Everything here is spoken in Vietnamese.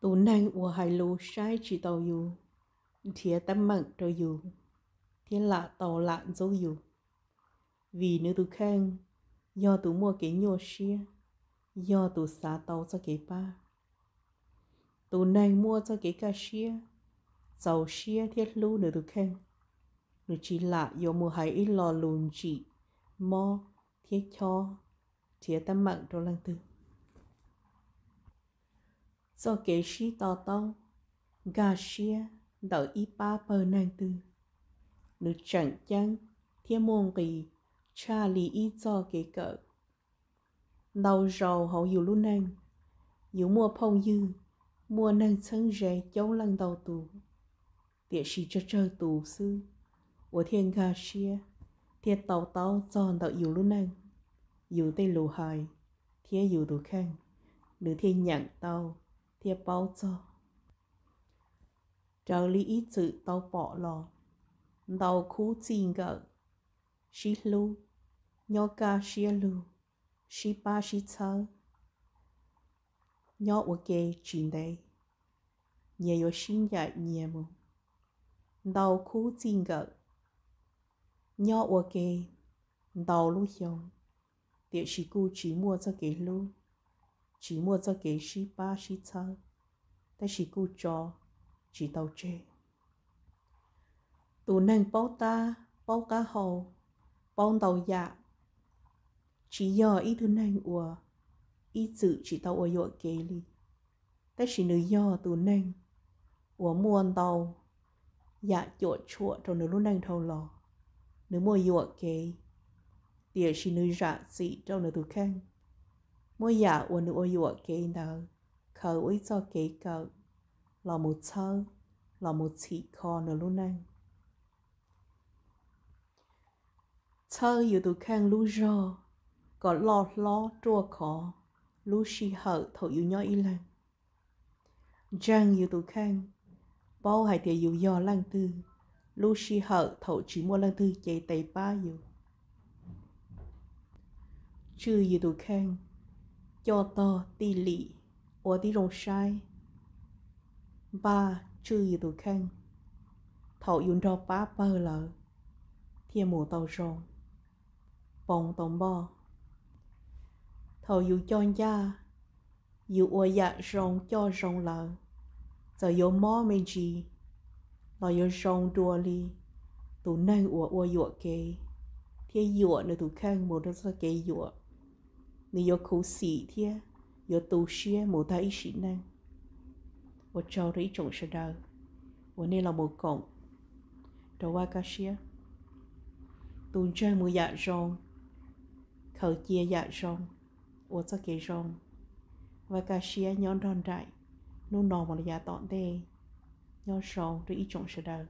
tụ năng của hai lũ sai chỉ tàu yu, thiệt tâm mặn cho yu, thiên lạ tàu lạ dấu yu. vì nữ tụ khang do tụ mua cái nhô xia do tụ xá tàu cho cái ba tụ năng mua cho cái ca xia giàu xia thiết lũ nữ tụ khang nữ chỉ lạ yo mua hai ít lò lùn chỉ mò thiết cho thiệt tâm mặn cho lăng tư do kế sĩ tò tàu gà xia đậu y ba bờ nàng tư nữ chẳng chăng thiên môn kỳ cha lý y cho kế cỡ đầu rầu hậu dù luôn nàng dù mua phong dư mua nàng chân rẻ cháu lăng đầu tù địa sĩ cho chơi tù sư của thiên gà xia thiên tàu tàu cho đậu dù luôn nàng dù tây lù hài thiên dù tù khang nữ thiên nhạn tàu thì bao giờ trợ lý ý chữ tao bỏ lo, đầu khu chín gỡ xí lu nhỏ ca xí lu xí ba xí chơ nhỏ ở kê chín đây nhẹ yo xin dạy nhẹ mù đầu khu chín gỡ nhỏ ở kê đầu lu hiong địa chỉ cụ chỉ mua cho cái lu chỉ mua cho kế sĩ ba sĩ thơ tay sĩ cu cho chỉ tàu chê tù nâng bao ta bao cá hồ bao tàu dạ chỉ giờ ít thứ nâng ủa ít chữ chỉ tàu ủa dội kế li tay sĩ nữ giờ tù nâng ủa mua tàu dạ chuột chuột rồi nữ lúc nâng thâu lò nữ mua dội kế tỉa sĩ nữ dạ dị trong nữ tù khang mỗi giờ ôn được ôi dụa kê nờ khờ ôi cho kê cờ là một thơ là một chỉ kho nở luôn này thơ yêu tụ khang lu rò có lo lo chua khó lu xì hở thổ yêu nhỏ y lần Giang yêu tụ khang bao hải tiệt yêu dò lăng tư lu xì hở thổ chỉ mua lăng tư chạy tay ba yêu chư yêu tụ khang cho to ti lì ở đi rong sai ba chư gì tụi khăn thầu yun cho ba ba lợ thiên mùa tàu rong bồng tổng bò thầu yun cho nhà, yun ở nhà rong cho rong lợ giờ yun mò mình gì là yun rong đua li tụi nang ở ở yuọ kê thiên yuọ nữa tụi khăn một đứa kê yuọ 你有口喜天，有读学某他一时呢。我找了一种是的，我那老母讲，找我干些，读这某亚种，口接亚种，我这给种，我干些娘当在，弄弄我的亚当的，要种这一种是的。